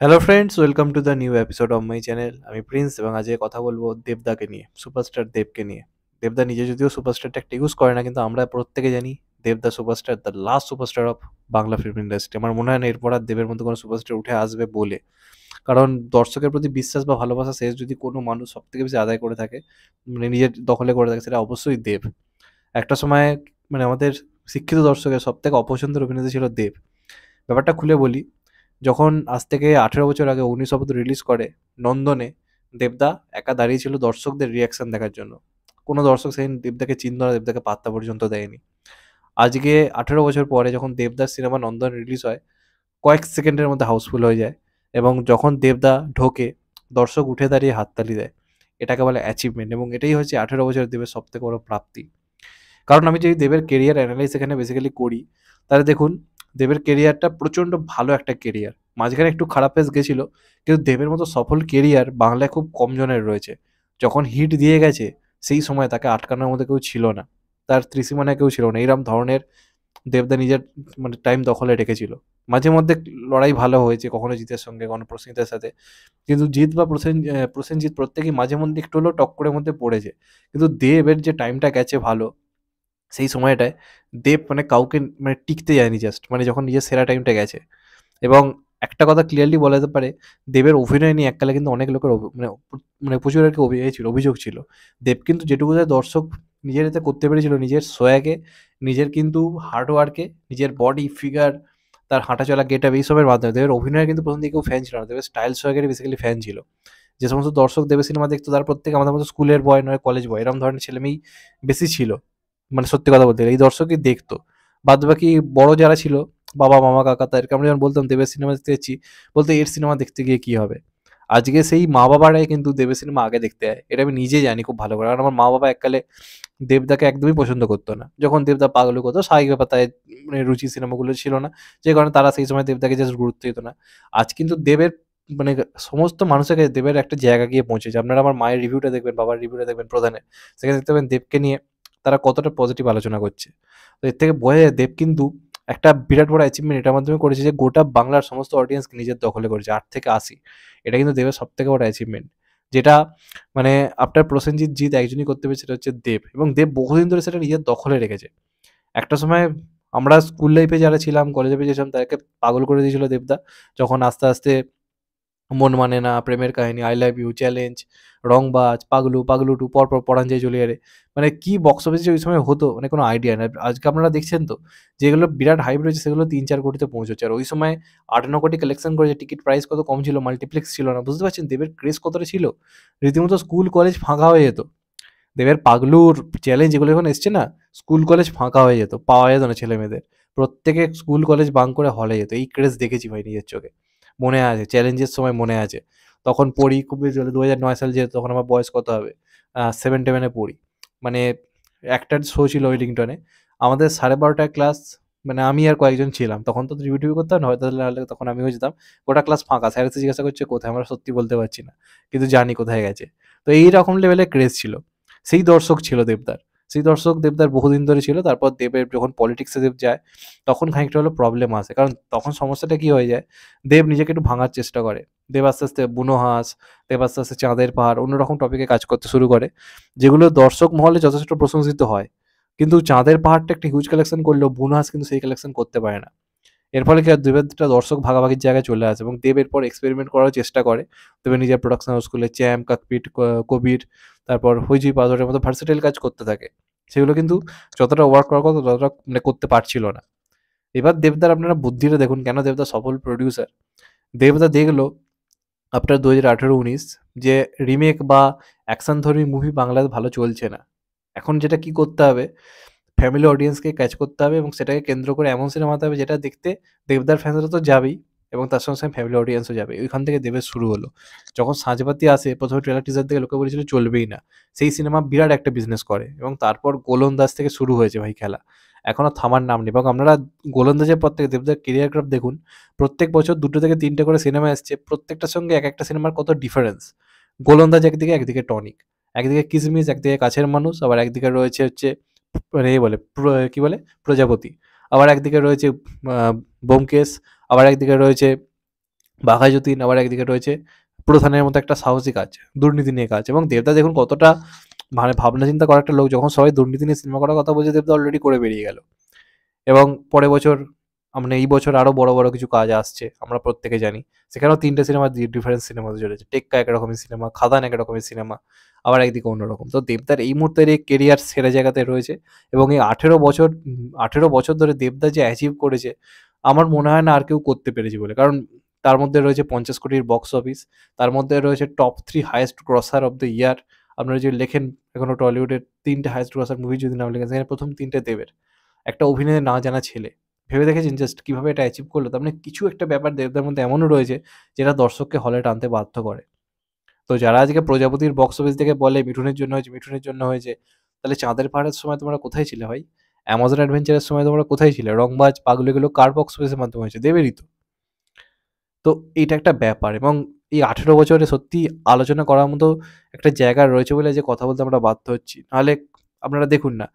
hello friends welcome to the new episode of my channel আমি Prince এবং আজকে কথা বলবো দেবদাকে নিয়ে সুপারস্টার দেবকে নিয়ে দেবদা নিজে যদিও সুপারস্টার ট্যাগটা ইউজ করে না কিন্তু আমরা প্রত্যেকে জানি দেবদা superstar the last superstar of Bangla film industry আমার মনে হয় না এরপর আর দেবের মতো কোনো সুপারস্টার উঠে আসবে বলে কারণ দর্শকের প্রতি বিশ্বাস বা ভালোবাসা শেষ যদি কোনো মানুষ সব থেকে বেশি আদায় করে থাকে মানে নিজের দখলে করে থাকে সেটা অবশ্যই দেব একটা সময় মানে আমাদের শিক্ষিত দর্শকের সব থেকে অপছন্দের অভিনেতা ছিল দেব ব্যাপারটা খুলে বলি যখন আজ থেকে আঠেরো বছর আগে উনিশ শপথ রিলিজ করে নন্দনে দেবদা একা দাঁড়িয়েছিল দর্শকদের রিয়াকশন দেখার জন্য কোনো দর্শক সেই দেবদাকে না দেবদাকে পাত্তা পর্যন্ত দেয়নি আজকে আঠেরো বছর পরে যখন দেবদার সিনেমা নন্দন রিলিজ হয় কয়েক সেকেন্ডের মধ্যে হাউসফুল হয়ে যায় এবং যখন দেবদা ঢোকে দর্শক উঠে দাঁড়িয়ে হাততালি দেয় এটাকে বলে অ্যাচিভমেন্ট এবং এটাই হচ্ছে আঠেরো বছর দেবের সবথেকে বড় প্রাপ্তি কারণ আমি যদি দেবের কেরিয়ার অ্যানালাইস এখানে বেসিক্যালি করি তাহলে দেখুন দেবের কেরিয়ারটা প্রচণ্ড ভালো একটা কেরিয়ার মাঝখানে একটু খারাপ পেস গেছিল কিন্তু দেবের মতো সফল কেরিয়ার বাংলায় খুব কম জনের রয়েছে যখন হিট দিয়ে গেছে সেই সময় তাকে আটকানোর মধ্যে কেউ ছিল না তার ত্রিসীমানায় কেউ ছিল না এইরকম ধরনের দেবদা নিজের মানে টাইম দখলে রেখেছিল মাঝে মধ্যে লড়াই ভালো হয়েছে কখনো জিতের সঙ্গে কখনো প্রসেনজিতের সাথে কিন্তু জিত বা প্রসেন প্রসেনজিৎ প্রত্যেকেই মাঝে মধ্যে একটু হলেও টক্করের মধ্যে পড়েছে কিন্তু দেবের যে টাইমটা গেছে ভালো সেই সময়টায় দেব মানে কাউকে মানে টিকতে যায়নি জাস্ট মানে যখন নিজের সেরা টাইমটা গেছে এবং একটা কথা ক্লিয়ারলি বলা যেতে পারে দেবের অভিনয় নিয়ে এককালে কিন্তু অনেক লোকের মানে মানে প্রচুর আর কি অভিনয় ছিল অভিযোগ ছিল দেব কিন্তু যেটুকু দর্শক নিজের এতে করতে পেরেছিল নিজের সোয়াকে নিজের কিন্তু হার্ডওয়ার্কে নিজের বডি ফিগার তার হাঁটা চলা গেট আপ এইসবের মাধ্যমে দেবের অভিনয় কিন্তু প্রথম দিকে কেউ ফ্যান ছিল না দেবের স্টাইল সোয়াগের বেসিক্যালি ফ্যান ছিল যে সমস্ত দর্শক দেবের সিনেমা দেখতো তার প্রত্যেকে আমাদের মতো স্কুলের বয় নয় কলেজ বয় এরকম ধরনের ছেলেমেয়েই বেশি ছিল মানে সত্যি কথা বলতে গেলে এই দর্শকই দেখতো বাদ বাকি বড় যারা ছিল বাবা মামা কাকা তাদেরকে আমরা যখন বলতাম দেবের সিনেমা দেখতে যাচ্ছি বলতে এর সিনেমা দেখতে গিয়ে কী হবে আজকে সেই মা বাবারাই কিন্তু দেবের সিনেমা আগে দেখতে হয় এটা আমি নিজে জানি খুব ভালো করে কারণ আমার মা বাবা এককালে দেবদাকে একদমই পছন্দ করতো না যখন দেবদা পাগলু করতো স্বাভাবিক পাতায় তাই মানে রুচি সিনেমাগুলো ছিল না যে কারণে তারা সেই সময় দেবদাকে জাস্ট গুরুত্ব দিত না আজ কিন্তু দেবের মানে সমস্ত মানুষের কাছে দেবের একটা জায়গা গিয়ে পৌঁছেছে আপনারা আমার মায়ের রিভিউটা দেখবেন বাবার রিভিউটা দেখবেন প্রধানে সেখানে দেখতে পাবেন দেবকে নিয়ে তারা কতটা পজিটিভ আলোচনা করছে তো এর থেকে বোঝা যায় দেব কিন্তু একটা বিরাট বড় অ্যাচিভমেন্ট এটার মাধ্যমে করেছে যে গোটা বাংলার সমস্ত অডিয়েন্সকে নিজের দখলে করেছে আট থেকে আশি এটা কিন্তু দেবের সব থেকে বড় অ্যাচিভমেন্ট যেটা মানে আপনার প্রসেনজিৎ জিৎ একজনই করতে পেরেছে সেটা হচ্ছে দেব এবং দেব বহুদিন ধরে সেটা নিজের দখলে রেখেছে একটা সময় আমরা স্কুল লাইফে যারা ছিলাম কলেজে যেছিলাম তাদেরকে পাগল করে দিয়েছিল দেবদা যখন আস্তে আস্তে মন মানে না প্রেমের কাহিনী I love you challenge Rangbaaz Paglu Paglu two পরপর পরাঞ্জয় চলিয়ারে মানে কি বক্স অফিসে ওই সময় হতো মানে কোনো আইডিয়া নেই আজকে আপনারা দেখছেন তো যেগুলো বিরাট হাইপ রয়েছে সেগুলো তিন চার কোটিতে পৌঁছচ্ছে আর ওই সময় আট ন কোটি কালেকশন করেছে টিকিট প্রাইস কত কম ছিল মাল্টিপ্লেক্স ছিল না বুঝতে পারছেন দেবের ক্রেজ কতটা ছিল রীতিমতো স্কুল কলেজ ফাঁকা হয়ে যেত দেবের পাগলুর চ্যালেঞ্জ এগুলো এখন এসছে না স্কুল কলেজ ফাঁকা হয়ে যেত পাওয়া যেত না ছেলেমেয়েদের প্রত্যেকে স্কুল কলেজ বাং করে হলে যেত এই ক্রেজ দেখেছি ভাই নিজের চোখে মনে আছে চ্যালেঞ্জের সময় মনে আছে তখন পড়ি খুব বেশি দু হাজার নয় সাল যেহেতু তখন আমার বয়স কত হবে সেভেন টেভেনে পড়ি মানে একটা শো ছিল ওয়েলিংটনে আমাদের সাড়ে বারোটায় ক্লাস মানে আমি আর কয়েকজন ছিলাম তখন তো রিভিউ টিভি করতাম না হয়তো তখন আমিও যেতাম গোটা ক্লাস ফাঁকা স্যার এসে জিজ্ঞাসা করছে কোথায় আমরা সত্যি বলতে পারছি না কিন্তু জানি কোথায় গেছে তো এইরকম লেভেলে ক্রেজ ছিল সেই দর্শক ছিল দেবদার সেই দর্শক দেবদার বহুদিন ধরে ছিল তারপর দেবের যখন পলিটিক্সে দেব যায় তখন খানিকটা হলো প্রবলেম আসে কারণ তখন সমস্যাটা কি হয়ে যায় দেব নিজেকে একটু ভাঙার চেষ্টা করে দেব আস্তে আস্তে বুনো হাঁস দেব আস্তে আস্তে চাঁদের পাহাড় অন্যরকম টপিকে কাজ করতে শুরু করে যেগুলো দর্শক মহলে যথেষ্ট প্রশংসিত হয় কিন্তু চাঁদের পাহাড়টা একটা হিউজ কালেকশন করলেও বুনোহাস কিন্তু সেই কালেকশন করতে পারে না এর ফলে কি আর দেবেন্দ্রটা দর্শক ভাগাভাগির জায়গায় চলে আসে এবং দেব এরপর এক্সপেরিমেন্ট করার চেষ্টা করে দেবের নিজের প্রোডাকশন হাউস খুলে চ্যাম কাকপিট কবির তারপর হুইজি পাথরের মতো ভার্সেটাইল কাজ করতে থাকে সেগুলো কিন্তু যতটা ওয়ার্ক করার কথা ততটা মানে করতে পারছিল না এবার দেবদার আপনারা বুদ্ধিটা দেখুন কেন দেবদা সফল প্রডিউসার দেবদা দেখলো আপনার দু হাজার আঠেরো উনিশ যে রিমেক বা অ্যাকশন ধর্মী মুভি বাংলাতে ভালো চলছে না এখন যেটা কি করতে হবে ফ্যামিলি অডিয়েন্সকে ক্যাচ করতে হবে এবং সেটাকে কেন্দ্র করে এমন সিনেমা হতে হবে যেটা দেখতে দেবদার ফ্যান্সরা তো যাবেই এবং তার সঙ্গে সঙ্গে ফ্যামিলি অডিয়েন্সও যাবে ওইখান থেকে দেবের শুরু হলো যখন সাঁজবাতি আসে প্রথমে ট্রেলার টিজার থেকে লোকে বলেছিল চলবেই না সেই সিনেমা বিরাট একটা বিজনেস করে এবং তারপর গোলন্দাজ থেকে শুরু হয়েছে ভাই খেলা এখনও থামার নাম নেই এবং আপনারা গোলন্দাজের পর থেকে দেবদার কেরিয়ার ক্রাফ দেখুন প্রত্যেক বছর দুটো থেকে তিনটে করে সিনেমা এসছে প্রত্যেকটার সঙ্গে এক একটা সিনেমার কত ডিফারেন্স গোলন্দাজ একদিকে একদিকে টনিক একদিকে কিসমিস একদিকে কাছের মানুষ আবার একদিকে রয়েছে হচ্ছে রে মানে বলে কি বলে প্রজাপতি আবার একদিকে রয়েছে বোমকেশ আবার একদিকে রয়েছে বাঘাযতীন আবার একদিকে রয়েছে প্রধানের মতো একটা সাহসী কাজ দুর্নীতি নিয়ে কাজ এবং দেবদাস দেখুন কতটা মানে ভাবনা চিন্তা করা একটা লোক যখন সবাই দুর্নীতি নিয়ে সিনেমা করার কথা বলছে দেবদা অলরেডি করে বেরিয়ে গেল এবং পরের বছর মানে এই বছর আরও বড় বড় কিছু কাজ আসছে আমরা প্রত্যেকে জানি সেখানেও তিনটে সিনেমা ডিফারেন্ট সিনেমা চলেছে টেক্কা একরকমের সিনেমা খাদান একরকমের সিনেমা আবার একদিকে অন্যরকম তো দেবদার এই মুহূর্তের এই কেরিয়ার সেরা জায়গাতে রয়েছে এবং এই আঠেরো বছর আঠেরো বছর ধরে দেবদা যে অ্যাচিভ করেছে আমার মনে হয় না আর কেউ করতে পেরেছি বলে কারণ তার মধ্যে রয়েছে পঞ্চাশ কোটির বক্স অফিস তার মধ্যে রয়েছে top three highest grosser of the year আপনারা যদি লেখেন এখনও টলিউডের তিনটে হায়েস্ট ক্রসার মুভি যদি নাম লেখেন সেখানে প্রথম তিনটে দেবের একটা অভিনয় না জানা ছেলে ভেবে দেখেছেন জাস্ট কীভাবে এটা অ্যাচিভ করলো তার মানে কিছু একটা ব্যাপার দেবদার মধ্যে এমনও রয়েছে যেটা দর্শককে হলে টানতে বাধ্য করে তো যারা আজকে প্রজাপতির বক্স অফিস থেকে বলে মিঠুনের জন্য হয়েছে মিঠুনের জন্য হয়েছে তাহলে চাঁদের পাহাড়ের সময় তোমরা কোথায় ছিলে ভাই অ্যামাজন অ্যাডভেঞ্চারের সময় তোমরা কোথায় ছিলে রংবাজ পাগলিগুলো কার বক্স অফিসের মাধ্যমে হয়েছে দেবেরই তো তো এটা একটা ব্যাপার এবং এই আঠেরো বছরে সত্যি আলোচনা করার মতো একটা জায়গা রয়েছে বলে যে কথা বলতে আমরা বাধ্য হচ্ছি নাহলে আপনারা দেখুন না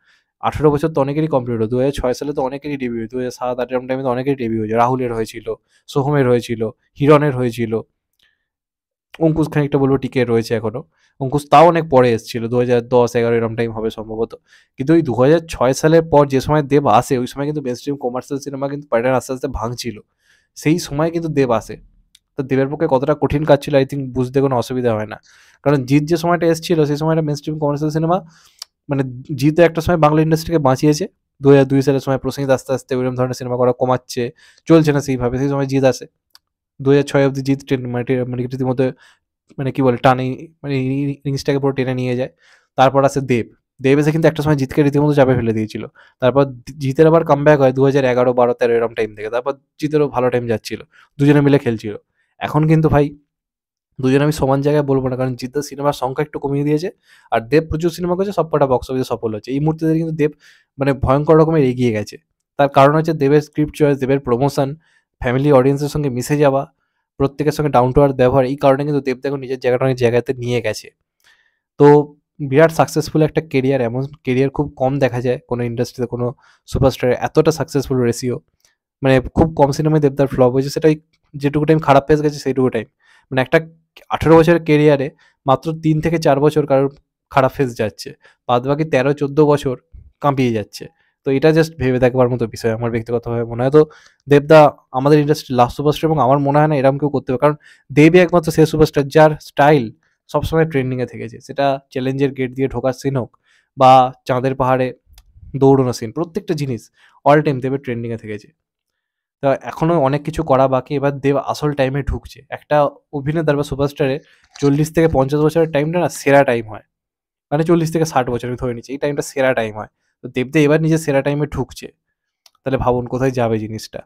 আঠেরো বছর তো অনেকেরই কমপ্লিট হলো দু হাজার ছয় সালে তো অনেকেরই ডেবিউ দু হাজার সাত আট এরম টাইমে তো অনেকেরই ডেবিউ হয়েছে রাহুলের হয়েছিল সোহমের হয়েছিল হিরণের হয়েছিল অঙ্কুশ খানিকটা বলবো টিকে রয়েছে এখনও অঙ্কুশ তাও অনেক পরে এসেছিল দু হাজার দশ এগারো এরম টাইম হবে সম্ভবত কিন্তু ওই দু হাজার ছয় সালের পর যে সময় দেব আসে ওই সময় কিন্তু মেনস্ট্রিম কমার্শিয়াল সিনেমা কিন্তু প্যাটার্ন আস্তে আস্তে ভাঙছিল সেই সময় কিন্তু দেব আসে তো দেবের পক্ষে কতটা কঠিন কাজ ছিল আই থিঙ্ক বুঝতে কোনো অসুবিধা হয় না কারণ জিৎ যে সময়টা এসেছিল সেই সময়টা মেনস্ট্রিম কমার্শিয়াল সিনেমা মানে জিতে একটা সময় বাংলা ইন্ডাস্ট্রিকে বাঁচিয়েছে দু হাজার দুই সালের সময় প্রসেনজিৎ আস্তে আস্তে ওইরকম ধরনের সিনেমা করা কমাচ্ছে চলছে না সেইভাবে সেই সময় জিত আসে দু হাজার ছয় অব্দি জিত ট্রেন মানে মানে রীতিমতো মানে কী বলে টানে মানে ইনিংসটাকে পুরো টেনে নিয়ে যায় তারপর আসে দেব দেব এসে কিন্তু একটা সময় জিতকে রীতিমতো চাপে ফেলে দিয়েছিল তারপর জিতের আবার কাম ব্যাক হয় দু হাজার এগারো বারো তেরো এরকম টাইম থেকে তারপর জিতেরও ভালো টাইম যাচ্ছিল দুজনে মিলে খেলছিল এখন কিন্তু ভাই দুজন আমি সমান জায়গায় বলবো না কারণ জিদ্দার সিনেমার সংখ্যা একটু কমিয়ে দিয়েছে আর দেব প্রচুর সিনেমা করেছে সবকটা বক্স অফিসে সফল হচ্ছে এই মুহূর্তে কিন্তু দেব মানে ভয়ঙ্কর রকমের এগিয়ে গেছে তার কারণ হচ্ছে দেবের স্ক্রিপ্ট চয়েস দেবের প্রমোশন ফ্যামিলি অডিয়েন্সের সঙ্গে মিশে যাওয়া প্রত্যেকের সঙ্গে ডাউন টু আর্থ ব্যবহার এই কারণে কিন্তু দেব দেখো নিজের জায়গাটা অনেক জায়গাতে নিয়ে গেছে তো বিরাট সাকসেসফুল একটা কেরিয়ার এমন কেরিয়ার খুব কম দেখা যায় কোনো ইন্ডাস্ট্রিতে কোনো সুপারস্টারের এতটা সাকসেসফুল রেশিও মানে খুব কম সিনেমায় দেবদার ফ্লপ হয়েছে সেটাই যেটুকু টাইম খারাপ পেয়ে গেছে সেইটুকু টাইম মানে একটা আঠেরো বছরের কেরিয়ারে মাত্র তিন থেকে চার বছর কারোর খারাপ ফেস যাচ্ছে বাদ বাকি তেরো চোদ্দো বছর কাঁপিয়ে যাচ্ছে তো এটা জাস্ট ভেবে দেখবার মতো বিষয় আমার ব্যক্তিগতভাবে মনে হয় তো দেবদা আমাদের ইন্ডাস্ট্রি লাস্ট সুপারস্টার এবং আমার মনে হয় না এরকম কেউ করতে হবে কারণ দেবই একমাত্র সে সুপারস্টার যার স্টাইল সবসময় ট্রেন্ডিংয়ে থেকেছে সেটা চ্যালেঞ্জের গেট দিয়ে ঢোকার সিন হোক বা চাঁদের পাহাড়ে দৌড়ানো সিন প্রত্যেকটা জিনিস অল টাইম দেবের ট্রেন্ডিংয়ে থেকেছে তা এখনও অনেক কিছু করা বাকি এবার দেব আসল টাইমে ঢুকছে একটা অভিনেতার বা সুপারস্টারে চল্লিশ থেকে পঞ্চাশ বছরের টাইমটা না সেরা টাইম হয় মানে চল্লিশ থেকে ষাট বছর ধরে নিচ্ছে এই টাইমটা সেরা টাইম হয় তো দেবদে এবার নিজের সেরা টাইমে ঢুকছে তাহলে ভাবুন কোথায় যাবে জিনিসটা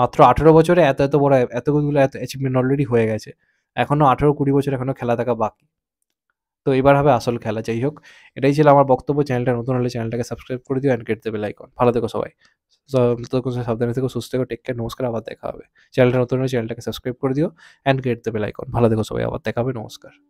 মাত্র আঠেরো বছরে এত এত বড় এতগুলো এত অ্যাচিভমেন্ট অলরেডি হয়ে গেছে এখনও আঠেরো কুড়ি বছর এখনও খেলা থাকা বাকি তো এবার হবে আসল খেলা যাই হোক এটাই ছিল আমার বক্তব্য চ্যানেলটা নতুন হলে চ্যানেলটাকে সাবস্ক্রাইব করে দিও অ্যান্ড কেটে দেবে লাইক ভালো থেকো সবাই সাবধানে থেকো সুস্থ থেকো টেক কেয়ার নমস্কার আবার দেখা হবে চ্যানেলটা নতুন চ্যানেলটাকে সাবস্ক্রাইব করে দিও অ্যান্ড গেট দেবে বেল ভালো দেখো সবাই আবার দেখা হবে নমস্কার